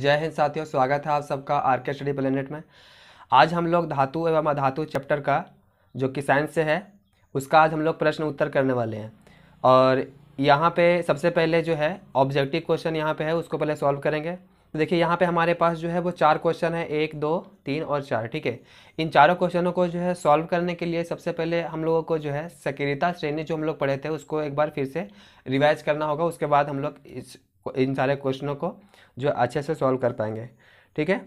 जय हिंद साथियों स्वागत है आप सबका आर के स्टडी प्लेनेट में आज हम लोग धातु एवं अधातु चैप्टर का जो कि साइंस से है उसका आज हम लोग प्रश्न उत्तर करने वाले हैं और यहाँ पे सबसे पहले जो है ऑब्जेक्टिव क्वेश्चन यहाँ पे है उसको पहले सॉल्व करेंगे तो देखिए यहाँ पे हमारे पास जो है वो चार क्वेश्चन है एक दो तीन और चार ठीक है इन चारों क्वेश्चनों को जो है सॉल्व करने के लिए सबसे पहले हम लोगों को जो है सक्रियता श्रेणी जो हम लोग पढ़े थे उसको एक बार फिर से रिवाइज करना होगा उसके बाद हम लोग इस इन सारे क्वेश्चनों को जो अच्छे से सॉल्व कर पाएंगे ठीक है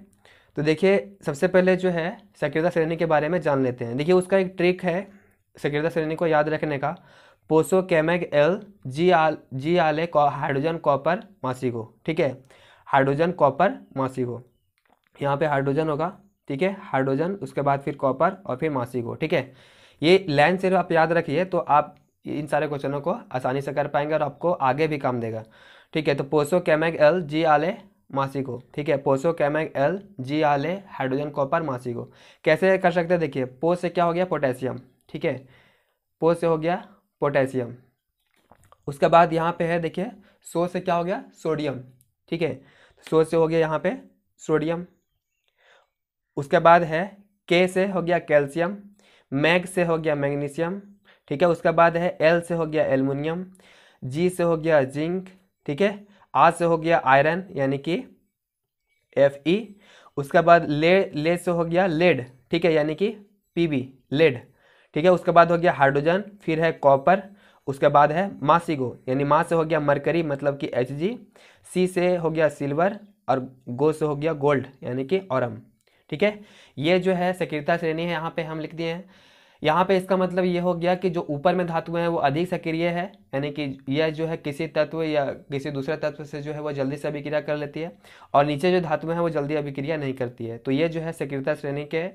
तो देखिए सबसे पहले जो है सक्रियता श्रेणी के बारे में जान लेते हैं देखिए उसका एक ट्रिक है सक्रियता श्रेणी को याद रखने का पोसो कैमेग एल जी आल जी ए हाइड्रोजन कॉपर मासिगो ठीक है हाइड्रोजन कॉपर मासिगो यहाँ पे हाइड्रोजन होगा ठीक है हाइड्रोजन उसके बाद फिर कॉपर और फिर मासिको ठीक है ये लाइन सिर्फ आप याद रखिए तो आप इन सारे क्वेश्चनों को आसानी से कर पाएंगे और आपको आगे भी काम देगा ठीक है तो पोसो कैमेग एल जी आले मासिको ठीक है पोसो कैमेक एल जी आले हाइड्रोजन कॉपर मासिको कैसे कर सकते हैं देखिए पो से क्या हो गया पोटेशियम ठीक है पो से हो गया पोटेशियम उसके बाद यहाँ पे है देखिए सो से क्या हो गया सोडियम ठीक है सो से हो गया यहाँ पे सोडियम उसके बाद है के से हो गया कैल्शियम मैग से हो गया मैग्नीशियम ठीक है उसके बाद है एल से हो गया एलमिनियम जी से हो गया जिंक ठीक है आज से हो गया आयरन यानी कि एफ ई उसके बाद ले ले से हो गया लेड ठीक है यानी कि पी बी लेड ठीक है उसके बाद हो गया हाइड्रोजन फिर है कॉपर उसके बाद है मासीगो यानी माँ से हो गया मरकरी मतलब कि एच जी सी से हो गया सिल्वर और गो से हो गया गोल्ड यानी कि औरम ठीक है ये जो है सक्रियता श्रेणी है यहाँ पे हम लिख दिए हैं यहाँ पे इसका मतलब ये हो गया कि जो ऊपर में धातुएं हैं वो अधिक सक्रिय है यानी कि यह जो है किसी तत्व या किसी दूसरे तत्व से जो है वो जल्दी से अभिक्रिया कर लेती है और नीचे जो धातुएं हैं वो जल्दी अभिक्रिया नहीं करती है तो ये जो है सक्रियता श्रेणी के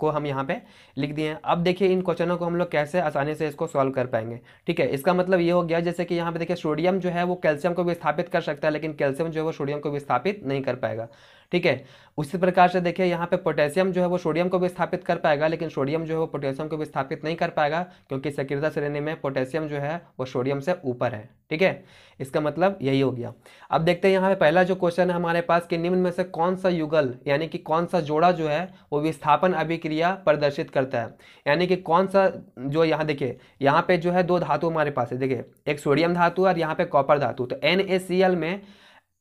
को हम यहाँ पे लिख दिए हैं अब देखिए इन क्वेश्चनों को हम लोग कैसे आसानी से इसको सॉल्व कर पाएंगे ठीक है इसका मतलब ये हो गया जैसे कि यहाँ पे देखिए सोडियम जो है वो कैल्शियम को विस्थापित कर सकता है लेकिन कैल्शियम जो है वो सोडियम को विस्थापित नहीं कर पाएगा ठीक है उसी प्रकार से देखिए यहाँ पे पोटेशियम जो है वो सोडियम को भी स्थापित कर पाएगा लेकिन सोडियम जो है वो पोटेशियम को भी स्थापित नहीं कर पाएगा क्योंकि सक्रियता श्रेणी में पोटेशियम जो है वो सोडियम से ऊपर है ठीक है इसका मतलब यही हो गया अब देखते हैं यहाँ पे पहला जो क्वेश्चन है हमारे पास कि निम्न में से कौन सा युगल यानी कि कौन सा जोड़ा जो है वो विस्थापन अभिक्रिया प्रदर्शित करता है यानी कि कौन सा जो यहाँ देखिए यहाँ पे जो है दो धातु हमारे पास है देखिए एक सोडियम धातु और यहाँ पे कॉपर धातु तो एन में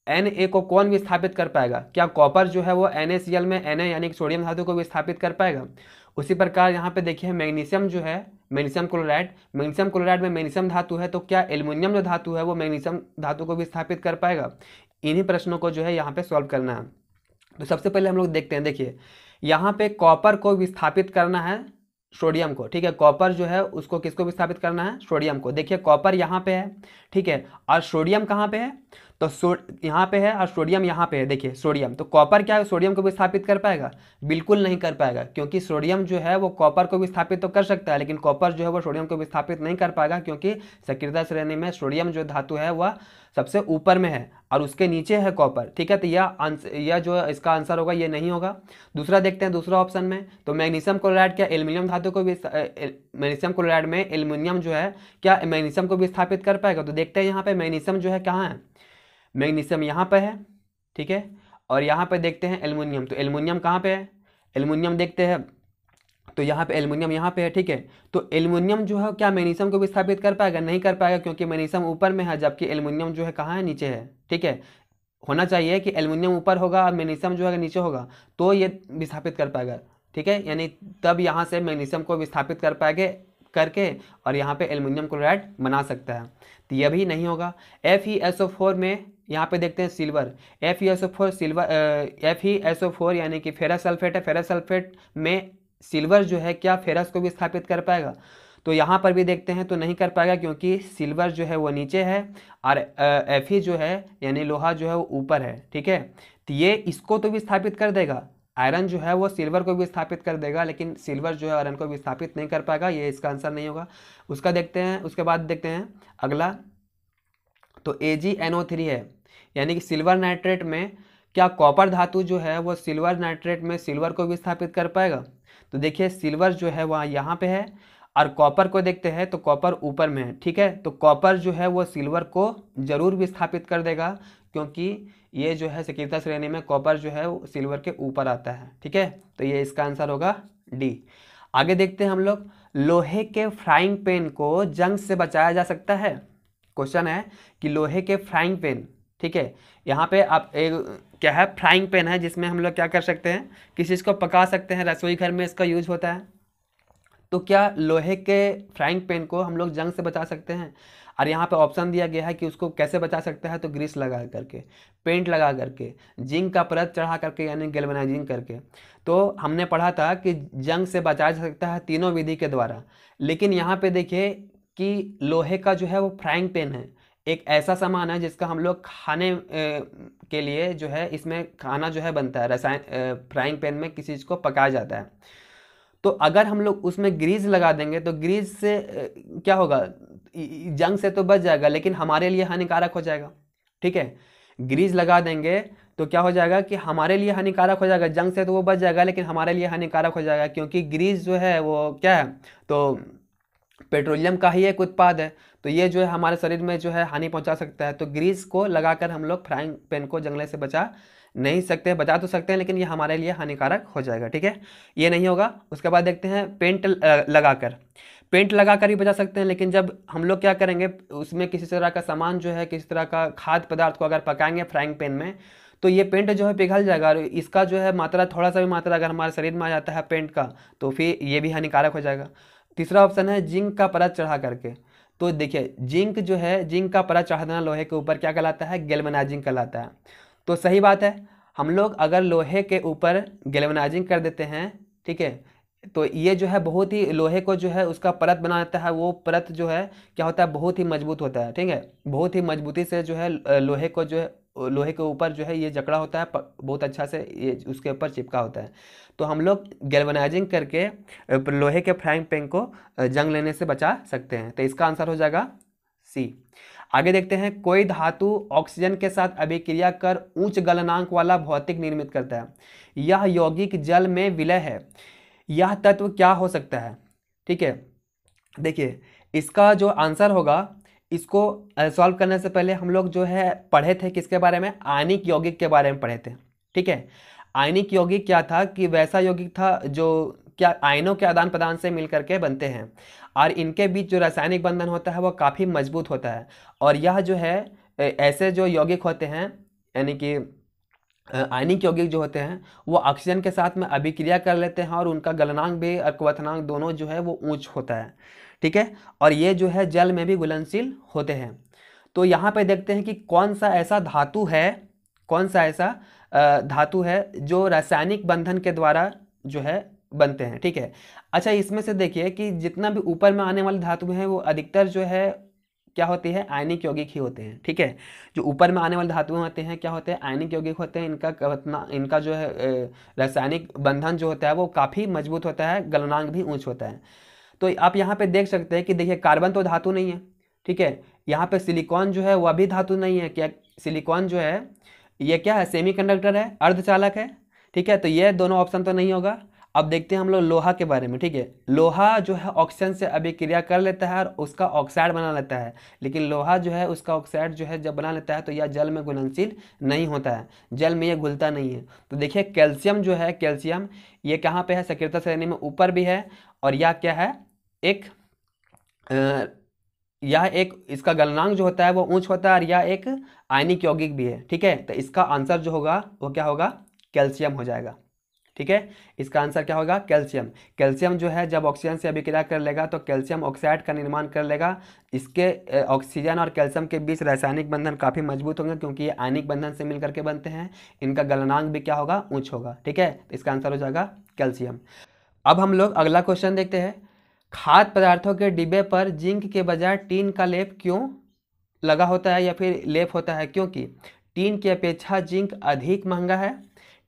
एन ए को कौन विस्थापित कर पाएगा क्या कॉपर जो है वो एन ए सी एल में एन ए यानी सोडियम धातु को विस्थापित कर पाएगा उसी प्रकार यहाँ पे देखिए मैग्नीशियम जो है मैग्नीशियम क्लोराइड मैग्नीशियम क्लोराइड में मैग्नीशियम धातु है तो क्या एल्युमिनियम जो धातु है वो मैग्नीशियम धातु को विस्थापित कर पाएगा इन्हीं प्रश्नों को जो है यहाँ पे सॉल्व करना है तो सबसे पहले हम लोग देखते हैं देखिए यहाँ पे कॉपर को विस्थापित करना है सोडियम को ठीक है कॉपर जो है उसको किसको विस्थापित करना है सोडियम को देखिए कॉपर यहाँ पे है ठीक है और सोडियम कहाँ पे है तो सो यहाँ पे है और सोडियम यहाँ पे है देखिए सोडियम तो कॉपर क्या है सोडियम को भी स्थापित कर पाएगा बिल्कुल नहीं कर पाएगा क्योंकि सोडियम जो है वो कॉपर को भी स्थापित तो कर सकता है लेकिन कॉपर जो है वो सोडियम को विस्थापित नहीं कर पाएगा क्योंकि सक्रियता श्रेणी में सोडियम जो धातु है वह सबसे ऊपर में है और उसके नीचे है कॉपर ठीक है तो यह आंसर यह जो इसका आंसर होगा ये नहीं होगा दूसरा देखते हैं दूसरा ऑप्शन में तो मैग्नीशियम क्लोराइड क्या एल्युमिनियम धातु को भी मैग्नीशियम क्लोराइड में एल्युमिनियम जो है क्या मैग्नीशियम को भी स्थापित कर पाएगा तो देखते हैं यहाँ पे मैग्नीशियम जो है कहाँ है मैग्नीशियम यहाँ पर है ठीक है और यहाँ पर देखते हैं एलमिनियम तो एलमिनियम कहाँ पर है एलमिनियम देखते हैं तो यहाँ पे एलमिनियम यहाँ पे है ठीक है तो एलमिनियम जो है क्या मैग्नीशियम को विस्थापित कर पाएगा नहीं कर पाएगा क्योंकि मैग्नीशियम ऊपर में है जबकि एलमिनियम जो है कहाँ है नीचे है ठीक है होना चाहिए कि एलमिनियम ऊपर होगा और मैग्नीशियम जो है नीचे होगा तो ये विस्थापित कर पाएगा ठीक है यानी तब यहाँ से मैग्नीशियम को विस्थापित कर पाएंगे करके और यहाँ पर एल्यूमिनियम क्लोराइड बना सकता है तो यह भी नहीं होगा F E S O four में यहाँ पे देखते हैं silver F E S O four silver F E S O four यानी कि फेरस सल्फेट है फेरस सल्फेट में सिल्वर जो है क्या फेरस को भी स्थापित कर पाएगा तो यहाँ पर भी देखते हैं तो नहीं कर पाएगा क्योंकि सिल्वर जो है वो नीचे है और एफ ई e जो है यानी लोहा जो है वो ऊपर है ठीक है तो ये इसको तो भी स्थापित कर देगा आयरन जो है वो सिल्वर को भी स्थापित कर देगा लेकिन सिल्वर जो है आयरन को भी स्थापित नहीं कर पाएगा ये इसका आंसर नहीं होगा उसका देखते हैं उसके बाद देखते हैं अगला तो थ्री है यानी कि सिल्वर नाइट्रेट में क्या कॉपर धातु जो है वो सिल्वर नाइट्रेट में सिल्वर को विस्थापित कर पाएगा तो देखिए सिल्वर जो है वहाँ यहाँ पे है और कॉपर को देखते हैं तो कॉपर ऊपर में है ठीक है तो कॉपर जो है वो सिल्वर को जरूर विस्थापित कर देगा क्योंकि ये जो है सकीर्ता श्रेणी में कॉपर जो है वो सिल्वर के ऊपर आता है ठीक है तो ये इसका आंसर होगा डी आगे देखते हैं हम लोग लोहे के फ्राइंग पैन को जंग से बचाया जा सकता है क्वेश्चन है कि लोहे के फ्राइंग पेन ठीक है यहाँ पे आप एक क्या है फ्राइंग पेन है जिसमें हम लोग क्या कर सकते हैं किसी चीज़ को पका सकते हैं रसोई घर में इसका यूज होता है तो क्या लोहे के फ्राइंग पेन को हम लोग जंग से बचा सकते हैं और यहाँ पे ऑप्शन दिया गया है कि उसको कैसे बचा सकते हैं तो ग्रीस लगा करके पेंट लगा करके जिंक का परत चढ़ा करके यानी गैल्वेनाइजिंग करके तो हमने पढ़ा था कि जंग से बचाया जा सकता है तीनों विधि के द्वारा लेकिन यहाँ पे देखिए कि लोहे का जो है वो फ्राइंग पेन है एक ऐसा सामान है जिसका हम लोग खाने के लिए जो है इसमें खाना जो है बनता है रसायन फ्राइंग पैन में किसी चीज़ को पकाया जाता है तो अगर हम लोग उसमें ग्रीस लगा देंगे तो ग्रीस से क्या होगा जंग से तो बच जाएगा लेकिन हमारे लिए हानिकारक हो जाएगा ठीक है ग्रीस लगा देंगे तो क्या हो जाएगा कि हमारे लिए हानिकारक हो जाएगा जंग से तो वो बच जाएगा लेकिन हमारे लिए हानिकारक हो जाएगा क्योंकि ग्रीस जो है वो क्या है तो पेट्रोलियम का ही एक उत्पाद है तो ये जो है हमारे शरीर में जो है हानि पहुंचा सकता है तो ग्रीस को लगाकर हम लोग फ्राइंग पैन को जंगले से बचा नहीं सकते बचा तो सकते हैं लेकिन ये हमारे लिए हानिकारक हो जाएगा ठीक है ये नहीं होगा उसके बाद देखते हैं पेंट लगाकर पेंट लगा कर ही बचा सकते हैं लेकिन जब हम लोग क्या करेंगे उसमें किसी तरह का सामान जो है किसी तरह का खाद्य पदार्थ को अगर पकाएंगे फ्राइंग पैन में तो ये पेंट जो है पिघल जाएगा और इसका जो है मात्रा थोड़ा सा भी मात्रा अगर हमारे शरीर में आ जाता है पेंट का तो फिर ये भी हानिकारक हो जाएगा तीसरा ऑप्शन है जिंक का परत चढ़ा करके तो देखिए जिंक जो है जिंक का परत चढ़ा देना लोहे के ऊपर क्या कहलाता है गेलमनाइजिंग कहलाता है तो सही बात है हम लोग अगर लोहे के ऊपर गेलमनाइजिंग कर देते हैं ठीक है तो ये जो है बहुत ही लोहे को जो है उसका परत बनाता है वो परत जो है क्या होता है बहुत ही मजबूत होता है ठीक है बहुत ही मजबूती से जो है लोहे को जो है लोहे के ऊपर जो है ये जकड़ा होता है बहुत अच्छा से ये उसके ऊपर चिपका होता है तो हम लोग गैल्वनाइजिंग करके लोहे के फ्राइंग पैन को जंग लेने से बचा सकते हैं तो इसका आंसर हो जाएगा सी आगे देखते हैं कोई धातु ऑक्सीजन के साथ अभिक्रिया कर उच्च गलनांक वाला भौतिक निर्मित करता है यह यौगिक जल में विलय है यह तत्व क्या हो सकता है ठीक है देखिए इसका जो आंसर होगा इसको सॉल्व करने से पहले हम लोग जो है पढ़े थे किसके बारे में आयनिक यौगिक के बारे में पढ़े थे ठीक है आयनिक यौगिक क्या था कि वैसा यौगिक था जो क्या आयनों के आदान प्रदान से मिल करके बनते हैं और इनके बीच जो रासायनिक बंधन होता है वो काफ़ी मजबूत होता है और यह जो है ऐसे जो यौगिक होते हैं यानी कि आयनिक यौगिक जो होते हैं वो ऑक्सीजन के साथ में अभिक्रिया कर लेते हैं और उनका गलनांक भी और क्वथनांक दोनों जो है वो ऊंच होता है ठीक है और ये जो है जल में भी घुलनशील होते हैं तो यहाँ पर देखते हैं कि कौन सा ऐसा धातु है कौन सा ऐसा धातु है जो रासायनिक बंधन के द्वारा जो है बनते हैं ठीक है अच्छा इसमें से देखिए कि जितना भी ऊपर में आने वाले धातु हैं वो अधिकतर जो है क्या होती है आयनिक यौगिक ही होते हैं ठीक है जो ऊपर में आने वाले धातु होते हैं क्या होते हैं आयनिक यौगिक होते हैं इनका कतना इनका जो है रासायनिक बंधन जो होता है वो काफ़ी मजबूत होता है गलनांक भी ऊँच होता है तो आप यहाँ पे देख सकते हैं कि देखिए कार्बन तो धातु नहीं है ठीक है यहाँ पे सिलिकॉन जो है वह भी धातु नहीं है क्या सिलिकॉन जो है ये क्या है कंडक्टर है अर्धचालक है ठीक है तो ये दोनों ऑप्शन तो नहीं होगा अब देखते हैं हम लोग लोहा के बारे में ठीक है लोहा जो है ऑक्सीजन से अभिक्रिया कर लेता है और उसका ऑक्साइड बना लेता है लेकिन लोहा जो है उसका ऑक्साइड जो है जब बना लेता है तो यह जल में घुलनशील नहीं होता है जल में यह घुलता नहीं है तो देखिए कैल्शियम जो है कैल्शियम ये कहाँ पे है सक्रियता श्रेणी में ऊपर भी है और यह क्या है एक यह एक इसका गलनांक जो होता है वो ऊंच होता है और यह एक आयनिक यौगिक भी है ठीक है तो इसका आंसर जो होगा वो क्या होगा कैल्शियम हो जाएगा ठीक है इसका आंसर क्या होगा कैल्शियम कैल्शियम जो है जब ऑक्सीजन से अभिक्रिया कर लेगा तो कैल्शियम ऑक्साइड का निर्माण कर लेगा इसके ऑक्सीजन और कैल्शियम के बीच रासायनिक बंधन काफ़ी मजबूत होंगे क्योंकि ये आयनिक बंधन से मिलकर के बनते हैं इनका गलनांक भी क्या होगा ऊंच होगा ठीक है तो इसका आंसर हो जाएगा कैल्शियम अब हम लोग अगला क्वेश्चन देखते हैं खाद्य पदार्थों के डिब्बे पर जिंक के बजाय टीन का लेप क्यों लगा होता है या फिर लेप होता है क्योंकि टीन की अपेक्षा जिंक अधिक महंगा है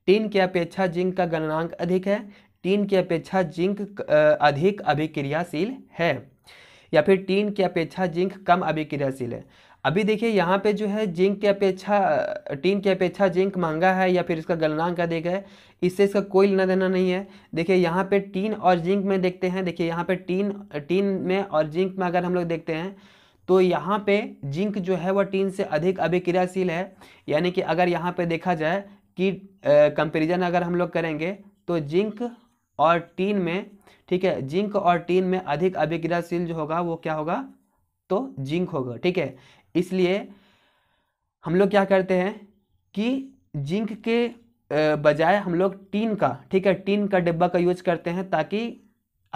टीन की अपेक्षा जिंक का गणनांक अधिक है टीन की अपेक्षा जिंक अधिक अभिक्रियाशील है या फिर टीन की अपेक्षा जिंक कम अभिक्रियाशील है अभी देखिए यहाँ पे जो है जिंक की अपेक्षा टीन की अपेक्षा जिंक महंगा है या फिर इसका गलनांक देखा है इससे इसका कोई लेना देना नहीं है देखिए यहाँ पे टीन और जिंक में देखते हैं देखिए यहाँ पे टीन टीन में और जिंक में अगर हम लोग देखते हैं तो यहाँ पे जिंक जो है वह टीन से अधिक अभिक्रियाशील है यानी कि अगर यहाँ पर देखा जाए कि कंपेरिजन अगर हम लोग करेंगे तो जिंक और टीन में ठीक है जिंक और टीन में अधिक अभिक्रियाशील जो होगा वो क्या होगा तो जिंक होगा ठीक है इसलिए हम लोग क्या करते हैं कि जिंक के बजाय हम लोग टीन का ठीक है टीन का डिब्बा का यूज करते हैं ताकि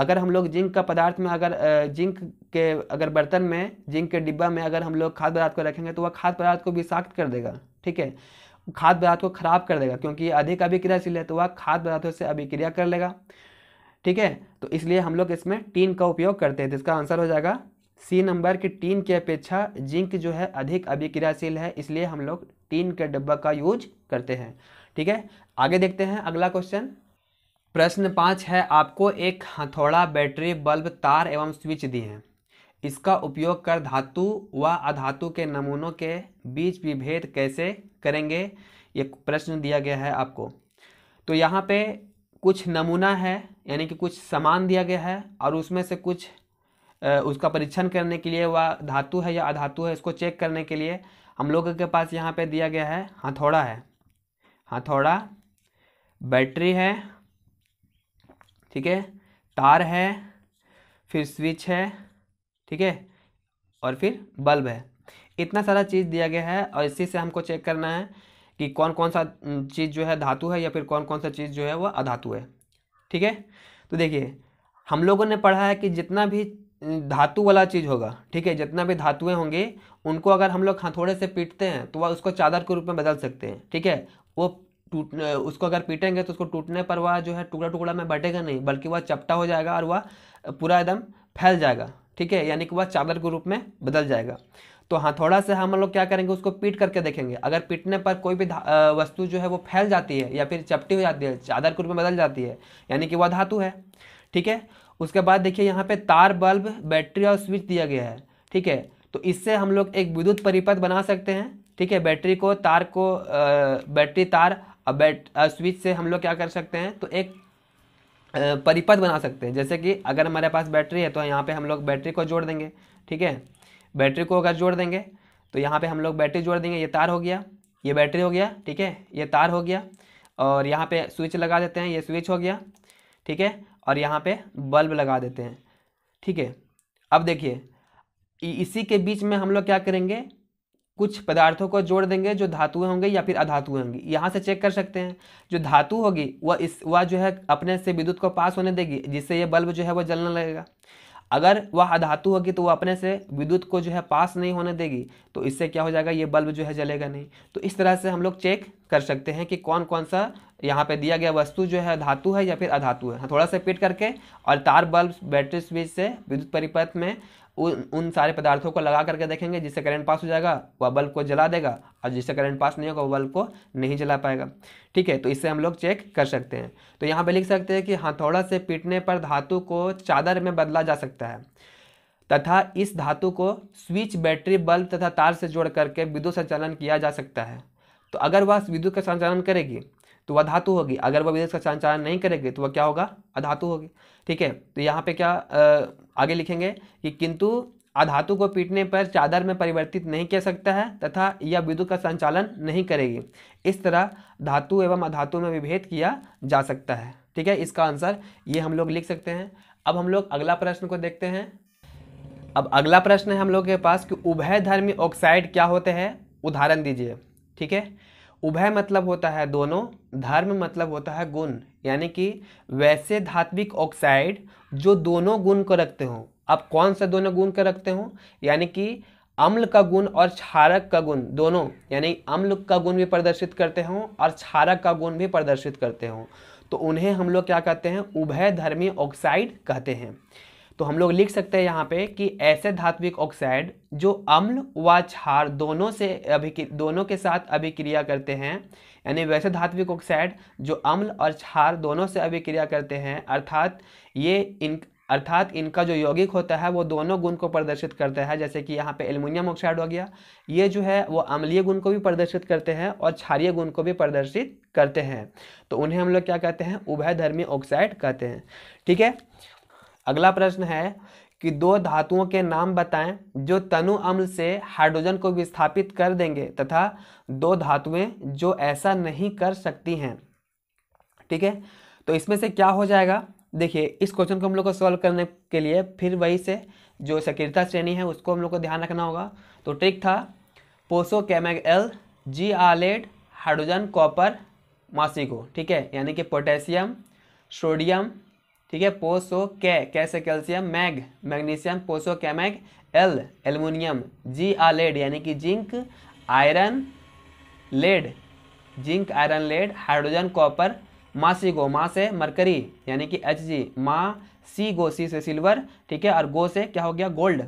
अगर हम लोग जिंक का पदार्थ में अगर जिंक के अगर बर्तन में जिंक के डिब्बा में अगर हम लोग खाद पदार्थ को रखेंगे तो वह खाद पदार्थ को विषाक्त कर देगा ठीक है खाद पदार्थ को खराब कर देगा क्योंकि अधिक अभिक्रियाशील है तो वह खाद पदार्थों से अभिक्रिया कर लेगा ठीक है तो इसलिए हम लोग इसमें टीन का उपयोग करते हैं जिसका तो आंसर हो जाएगा सी नंबर की टीन की अपेक्षा जिंक जो है अधिक अभिक्रियाशील है इसलिए हम लोग टीन के डब्बा का यूज करते हैं ठीक है आगे देखते हैं अगला क्वेश्चन प्रश्न पाँच है आपको एक हथौड़ा बैटरी बल्ब तार एवं स्विच दिए हैं इसका उपयोग कर धातु व अधातु के नमूनों के बीच विभेद कैसे करेंगे ये प्रश्न दिया गया है आपको तो यहाँ पे कुछ नमूना है यानी कि कुछ सामान दिया गया है और उसमें से कुछ उसका परीक्षण करने के लिए वह धातु है या अधातु है इसको चेक करने के लिए हम लोगों के पास यहाँ पे दिया गया है हथौड़ा है हथौड़ा बैटरी है ठीक है तार है फिर स्विच है ठीक है और फिर बल्ब है इतना सारा चीज़ दिया गया है और इसी से हमको चेक करना है कि कौन कौन सा चीज़ जो है धातु है या फिर कौन कौन सा चीज़ जो है वह अधातु है ठीक है तो देखिए हम लोगों ने पढ़ा है कि जितना भी धातु वाला चीज़ होगा ठीक है जितना भी धातुएं होंगे उनको अगर हम लोग हथौड़े हाँ, से पीटते हैं तो वह उसको चादर के रूप में बदल सकते हैं ठीक है वो टूट उसको अगर पीटेंगे तो उसको टूटने पर वह जो है टुकड़ा टुकड़ा में बटेगा नहीं बल्कि वह चपटा हो जाएगा और वह पूरा एकदम फैल जाएगा ठीक है यानी कि वह चादर के रूप में बदल जाएगा तो हथौड़ा हाँ, से हम लोग क्या करेंगे उसको पीट करके देखेंगे अगर पीटने पर कोई भी वस्तु जो है वो फैल जाती है या फिर चपटी हो जाती है चादर के रूप में बदल जाती है यानी कि वह धातु है ठीक है उसके बाद देखिए यहाँ पे तार बल्ब बैटरी और स्विच दिया गया है ठीक है तो इससे हम लोग एक विद्युत परिपथ बना सकते हैं ठीक है बैटरी को तार को आ, बैटरी तार और बैट स्विच से हम लोग क्या कर सकते हैं तो एक परिपथ बना सकते हैं जैसे कि अगर हमारे पास बैटरी है तो यहाँ पर हम लोग बैटरी को जोड़ देंगे ठीक है बैटरी को अगर जोड़ देंगे तो यहाँ पर हम लोग बैटरी जोड़ देंगे ये तार हो गया ये बैटरी हो गया ठीक है ये तार हो गया और यहाँ पे स्विच लगा देते हैं ये स्विच हो गया ठीक है और यहाँ पे बल्ब लगा देते हैं ठीक है अब देखिए इसी के बीच में हम लोग क्या करेंगे कुछ पदार्थों को जोड़ देंगे जो धातु होंगे या फिर अधातु होंगी यहाँ से चेक कर सकते हैं जो धातु होगी वह इस वह जो है अपने से विद्युत को पास होने देगी जिससे ये बल्ब जो है वह जलने लगेगा अगर वह अधातु होगी तो वह अपने से विद्युत को जो है पास नहीं होने देगी तो इससे क्या हो जाएगा ये बल्ब जो है जलेगा नहीं तो इस तरह से हम लोग चेक कर सकते हैं कि कौन कौन सा यहाँ पे दिया गया वस्तु जो है धातु है या फिर अधातु है हाँ, थोड़ा सा पीट करके और तार बल्ब बैटरी स्विच से विद्युत परिपथ में उन उन सारे पदार्थों को लगा करके देखेंगे जिससे करंट पास हो जाएगा वह बल्ब को जला देगा और जिससे करंट पास नहीं होगा वह बल्ब को नहीं जला पाएगा ठीक है तो इससे हम लोग चेक कर सकते हैं तो यहाँ पे लिख सकते हैं कि हथौड़ा हाँ, से पीटने पर धातु को चादर में बदला जा सकता है तथा इस धातु को स्विच बैटरी बल्ब तथा तार से जोड़ करके विद्युत संचालन किया जा सकता है तो अगर वह विद्युत का संचालन करेगी तो वह धातु होगी अगर वह विद्युत का संचालन नहीं करेगी तो वह क्या होगा अधातु होगी ठीक है तो यहाँ पे क्या आगे लिखेंगे कि किंतु अधातु को पीटने पर चादर में परिवर्तित नहीं किया सकता है तथा यह विद्युत का संचालन नहीं करेगी इस तरह धातु एवं अधातु में विभेद किया जा सकता है ठीक है इसका आंसर ये हम लोग लिख सकते हैं अब हम लोग अगला प्रश्न को देखते हैं अब अगला प्रश्न है हम लोग के पास कि उभय ऑक्साइड क्या होते हैं उदाहरण दीजिए ठीक है उभय मतलब होता है दोनों धर्म मतलब होता है गुण यानी कि वैसे धात्विक ऑक्साइड जो दोनों गुण को रखते हों आप कौन से दोनों गुण को रखते हों यानी कि अम्ल का गुण और क्षारक का गुण दोनों यानी अम्ल का गुण भी प्रदर्शित करते हों और क्षारक का गुण भी प्रदर्शित करते हों तो उन्हें हम लोग क्या कहते हैं उभय धर्मी ऑक्साइड कहते हैं तो हम लोग लिख सकते हैं यहाँ पे कि ऐसे धात्विक ऑक्साइड जो अम्ल व क्षार दोनों से अभिक्र दोनों के साथ अभिक्रिया करते हैं यानी वैसे धात्विक ऑक्साइड जो अम्ल और क्षार दोनों से अभिक्रिया करते हैं अर्थात ये इन अर्थात इनका जो यौगिक होता है वो दोनों गुण को प्रदर्शित करता है जैसे कि यहाँ पे एल्युमिनियम ऑक्साइड हो गया ये जो है वो अम्लीय गुण को भी प्रदर्शित करते हैं और क्षारीय गुण को भी प्रदर्शित करते हैं तो उन्हें हम लोग क्या कहते हैं उभयधर्मी ऑक्साइड कहते हैं ठीक है अगला प्रश्न है कि दो धातुओं के नाम बताएं जो तनु अम्ल से हाइड्रोजन को विस्थापित कर देंगे तथा दो धातुएं जो ऐसा नहीं कर सकती हैं ठीक है तो इसमें से क्या हो जाएगा देखिए इस क्वेश्चन को हम लोग को सॉल्व करने के लिए फिर वही से जो सक्रियता श्रेणी है उसको हम लोग को ध्यान रखना होगा तो ट्रिक था पोसो कैमेग एल जी आलेड हाइड्रोजन कॉपर मासिको ठीक है यानी कि पोटेशियम सोडियम ठीक है पोसो कै कैसे कैल्शियम मैग मैग्नीशियम पोसो कैमैग एल एल्यूमिनियम जी आ लेड यानी कि zinc iron lead zinc iron lead hydrogen copper माँ सी गो मा से मरकरी यानी कि एच जी माँ सी गो सी से सिल्वर ठीक है और गो से क्या हो गया गोल्ड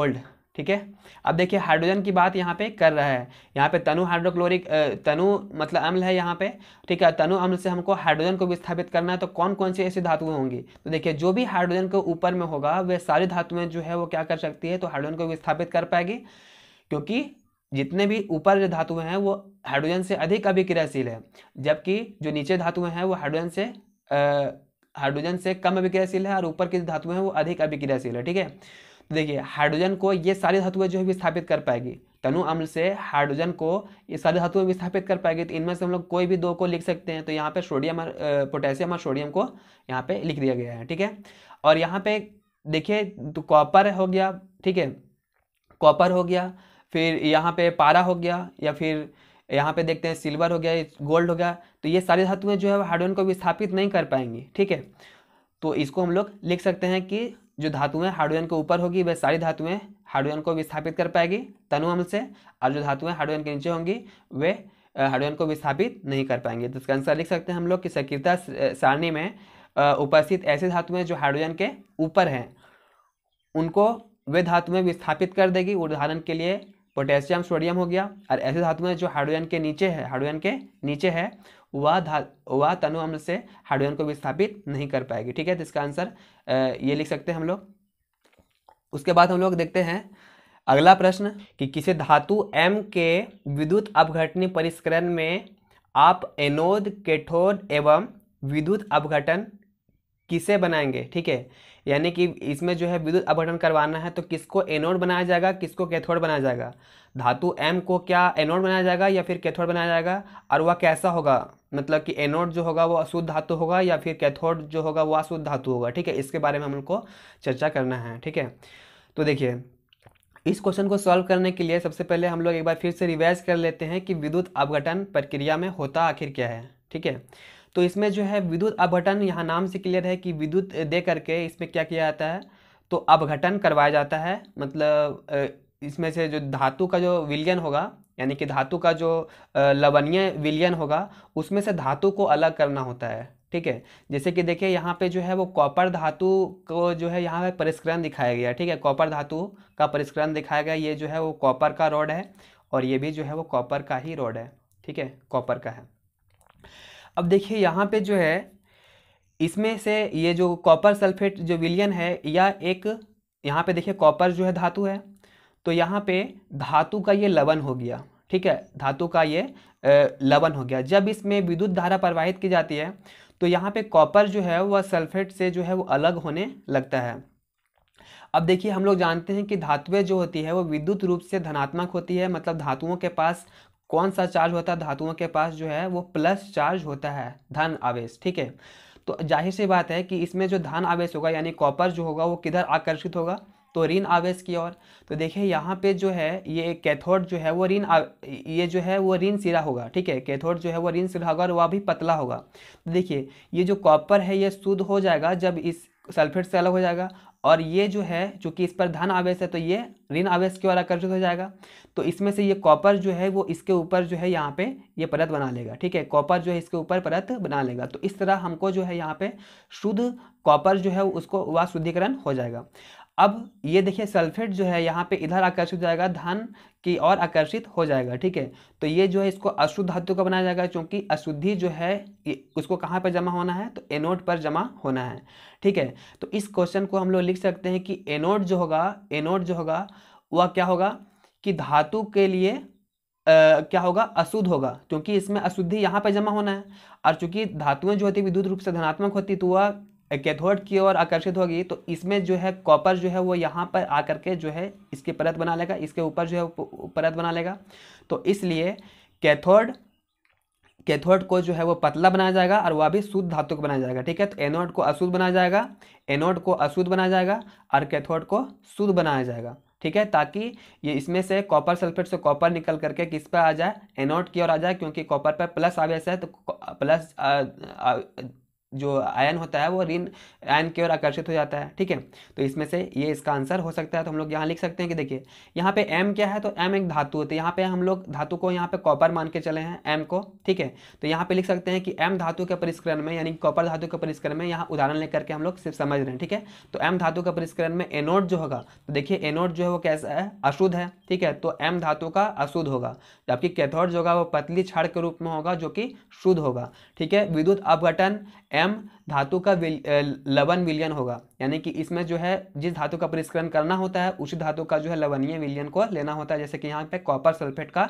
गोल्ड ठीक है अब देखिए हाइड्रोजन की बात यहाँ पे कर रहा है यहाँ पे तनु हाइड्रोक्लोरिक तनु मतलब अम्ल है यहाँ पे ठीक है तनु अम्ल से हमको हाइड्रोजन को विस्थापित करना है तो कौन कौन सी ऐसी धातुएं होंगी तो देखिए जो भी हाइड्रोजन के ऊपर में होगा वह सारी धातुएं जो है वो क्या कर सकती है तो हाइड्रोजन को विस्थापित कर पाएगी क्योंकि जितने भी ऊपर जो धातुएं हैं वो हाइड्रोजन से अधिक अभिक्रियाशील है जबकि जो नीचे धातुएं हैं वो हाइड्रोजन से हाइड्रोजन से कम अभिक्रियाशील है और ऊपर की धातुएं हैं वो अधिक अभिक्रियाशील है ठीक है तो देखिए हाइड्रोजन को ये सारी धातुएं जो है विस्थापित कर पाएगी तनु अम्ल से हाइड्रोजन को ये सारी धातुएं विस्थापित कर पाएगी तो इनमें से हम लोग कोई भी दो को लिख सकते हैं तो यहाँ पे सोडियम और पोटेशियम और सोडियम को यहाँ पे लिख दिया गया है ठीक है और यहाँ पे देखिए तो कॉपर हो गया ठीक है कॉपर हो गया फिर यहाँ पे पारा हो गया या फिर यहाँ पे देखते हैं सिल्वर हो गया गोल्ड हो गया तो ये सारी धातुएं जो है हाइड्रोजन को विस्थापित नहीं कर पाएंगी ठीक है तो इसको हम लोग लिख सकते हैं कि जो धातुएं हाइड्रोजन के ऊपर होगी वह सारी धातुएं हाइड्रोजन को विस्थापित कर पाएगी तनु अम्ल से और जो धातुएं हाइड्रोजन के नीचे होंगी वे हाइड्रोजन को विस्थापित नहीं कर पाएंगे तो इसका आंसर लिख सकते हैं हम लोग कि सक्रियता सारणी में उपस्थित ऐसी धातुएं जो हाइड्रोजन के ऊपर हैं उनको वे धातुएं विस्थापित कर देगी उदाहरण के लिए पोटेशियम सोडियम हो गया और ऐसे धातुएं जो हाइड्रोजन के नीचे है हाइड्रोजन के नीचे है वह धा वह तनु अम्ल से हाइड्रोजन को विस्थापित नहीं कर पाएगी ठीक है तो इसका आंसर ये लिख सकते हैं हम लोग उसके बाद हम लोग देखते हैं अगला प्रश्न कि किसी धातु एम के विद्युत अपघटनी परिष्करण में आप एनोद केठोद एवं विद्युत अपघटन किसे बनाएंगे ठीक है यानी कि इसमें जो है विद्युत अपघटन करवाना है तो किसको एनोड बनाया जाएगा किसको कैथोड बनाया जाएगा धातु एम को क्या एनोड बनाया जाएगा या फिर कैथोड बनाया जाएगा और वह कैसा होगा मतलब कि एनोड जो होगा वो अशुद्ध धातु होगा या फिर कैथोड जो होगा वो अशुद्ध धातु होगा ठीक है इसके बारे में हम लोग चर्चा करना है ठीक है तो देखिए इस क्वेश्चन को सॉल्व करने के लिए सबसे पहले हम लोग एक बार फिर से रिवाइज कर लेते हैं कि विद्युत अपघटन प्रक्रिया में होता आखिर क्या है ठीक है तो इसमें जो है विद्युत अपघटन यहाँ नाम से क्लियर है कि विद्युत दे करके इसमें क्या किया जाता है तो अपघटन करवाया जाता है मतलब इसमें से जो धातु का जो विलयन होगा यानी कि धातु का जो लवणीय विलयन होगा उसमें से धातु को अलग करना होता है ठीक है जैसे कि देखिए यहाँ पे जो है वो कॉपर धातु को जो है यहाँ पे परिष्करण दिखाया गया ठीक है कॉपर धातु का परिष्करण दिखाया गया ये जो है वो कॉपर का रोड है और ये भी जो है वो कॉपर का ही रोड है ठीक है कॉपर का है अब देखिए यहाँ पे जो है इसमें से ये जो कॉपर सल्फेट जो विलियन है या एक यहाँ पे देखिए कॉपर जो है धातु है तो यहाँ पे धातु का ये लवण हो गया ठीक है धातु का ये लवण हो गया जब इसमें विद्युत धारा प्रवाहित की जाती है तो यहाँ पे कॉपर जो है वह सल्फेट से जो है वो अलग होने लगता है अब देखिए हम लोग जानते हैं कि धातुएं जो होती है वो विद्युत रूप से धनात्मक होती है मतलब धातुओं के पास कौन सा चार्ज होता है धातुओं के पास जो है वो प्लस चार्ज होता है धन आवेश ठीक है तो जाहिर सी बात है कि इसमें जो धन आवेश होगा यानी कॉपर जो होगा वो किधर आकर्षित होगा तो ऋण आवेश की ओर तो देखिए यहाँ पे जो है ये कैथोड जो है वो ऋण ये जो है वो ऋण सिरा होगा ठीक है कैथोड जो है वो ऋण सिरा होगा और वह भी पतला होगा तो देखिए ये जो कॉपर है ये शुद्ध हो जाएगा जब इस सल्फेट से अलग हो जाएगा और ये जो है चूंकि इस पर धन आवेश है तो ये ऋण आवेश के द्वारा आकर्षित हो जाएगा तो इसमें से ये कॉपर जो है वो इसके ऊपर जो है यहाँ पे ये परत बना लेगा ठीक है कॉपर जो है इसके ऊपर परत बना लेगा तो इस तरह हमको जो है यहाँ पे शुद्ध कॉपर जो है उसको वह शुद्धिकरण हो जाएगा अब ये देखिए सल्फेट जो है यहाँ पे इधर आकर्षित हो जाएगा धान की और आकर्षित हो जाएगा ठीक है तो ये जो है इसको अशुद्ध धातु का बनाया जाएगा क्योंकि अशुद्धि जो है उसको कहाँ पर जमा होना है तो एनोड पर जमा होना है ठीक है तो इस क्वेश्चन को हम लोग लिख सकते हैं कि एनोड जो होगा एनोड जो होगा वह क्या होगा कि धातु के लिए Uh, क्या होगा अशुद्ध होगा क्योंकि इसमें अशुद्धि यहाँ पर जमा होना है और चूंकि धातुएं जो होती है विद्युत रूप से धनात्मक होती तो वह कैथोड की ओर आकर्षित होगी तो इसमें जो है कॉपर जो है वो यहाँ पर आकर के जो है इसकी परत बना लेगा इसके ऊपर जो है परत बना लेगा तो इसलिए कैथोड कैथोड को जो है वो पतला बनाया जाएगा और वह भी शुद्ध धातु को बनाया जाएगा ठीक है तो एनोड को अशुद्ध बनाया जाएगा एनोड को अशुद्ध बनाया जाएगा और कैथोड को शुद्ध बनाया जाएगा ठीक है ताकि ये इसमें से कॉपर सल्फेट से कॉपर निकल करके किस पर आ जाए एनोड की ओर आ जाए क्योंकि कॉपर पर प्लस आवेश है तो प्लस आ, आ, आ, जो आयन होता है वो ऋण आयन की ओर आकर्षित हो जाता है ठीक है तो इसमें से ये इसका आंसर हो सकता है तो हम लोग यहाँ लिख सकते हैं कि देखिए यहाँ पे एम क्या है तो एम एक धातु होती है यहाँ पे हम लोग धातु को यहाँ पे कॉपर मान के चले हैं एम को ठीक है तो यहाँ पे लिख सकते हैं कि एम धातु के परिष्करण में यानी कॉपर धातु के परिष्करण में यहाँ उदाहरण लेकर के हम लोग सिर्फ समझ रहे हैं ठीक है तो एम धातु के परिष्करण में एनोड जो होगा तो देखिए एनोड जो है वो कैसा है अशुद्ध है ठीक है तो एम धातु का अशुद्ध होगा जबकि कैथोड जो होगा वो पतली छड़ के रूप में होगा जो कि शुद्ध होगा ठीक है विद्युत अवघटन एम धातु का विल, लवन विलयन होगा यानी कि इसमें जो है जिस धातु का परिष्करण करना होता है उसी धातु का जो है लवनीय विलयन को लेना होता है जैसे कि यहाँ पे कॉपर सल्फेट का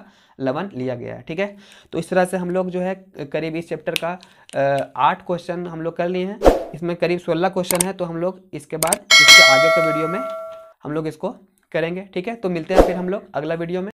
लवन लिया गया है ठीक है तो इस तरह से हम लोग जो है करीब इस चैप्टर का आठ क्वेश्चन हम लोग कर लिए हैं इसमें करीब सोलह क्वेश्चन है तो हम लोग इसके बाद इसके आगे के वीडियो में हम लोग इसको करेंगे ठीक है तो मिलते हैं फिर हम लोग अगला वीडियो में